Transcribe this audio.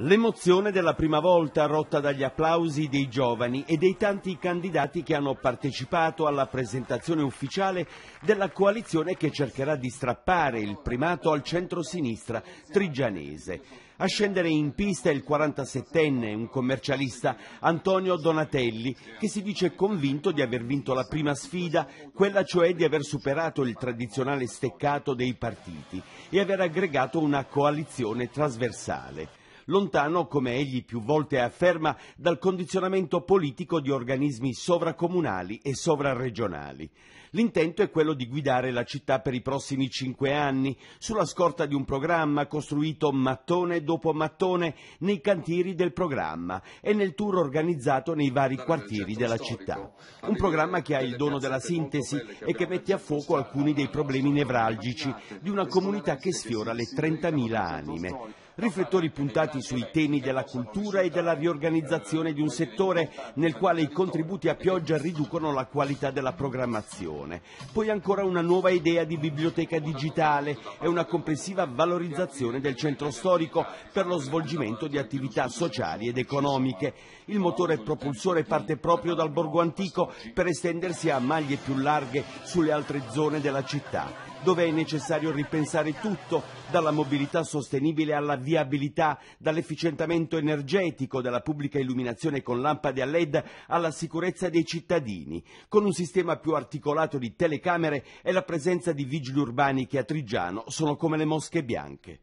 L'emozione della prima volta rotta dagli applausi dei giovani e dei tanti candidati che hanno partecipato alla presentazione ufficiale della coalizione che cercherà di strappare il primato al centro-sinistra trigianese. A scendere in pista il 47enne, un commercialista, Antonio Donatelli, che si dice convinto di aver vinto la prima sfida, quella cioè di aver superato il tradizionale steccato dei partiti e aver aggregato una coalizione trasversale lontano, come egli più volte afferma, dal condizionamento politico di organismi sovracomunali e sovraregionali. L'intento è quello di guidare la città per i prossimi cinque anni, sulla scorta di un programma costruito mattone dopo mattone nei cantieri del programma e nel tour organizzato nei vari quartieri della città. Un programma che ha il dono della sintesi e che mette a fuoco alcuni dei problemi nevralgici di una comunità che sfiora le 30.000 anime riflettori puntati sui temi della cultura e della riorganizzazione di un settore nel quale i contributi a pioggia riducono la qualità della programmazione. Poi ancora una nuova idea di biblioteca digitale e una complessiva valorizzazione del centro storico per lo svolgimento di attività sociali ed economiche. Il motore propulsore parte proprio dal borgo antico per estendersi a maglie più larghe sulle altre zone della città dove è necessario ripensare tutto, dalla mobilità sostenibile alla viabilità, dall'efficientamento energetico, dalla pubblica illuminazione con lampade a LED alla sicurezza dei cittadini, con un sistema più articolato di telecamere e la presenza di vigili urbani che a Trigiano sono come le mosche bianche.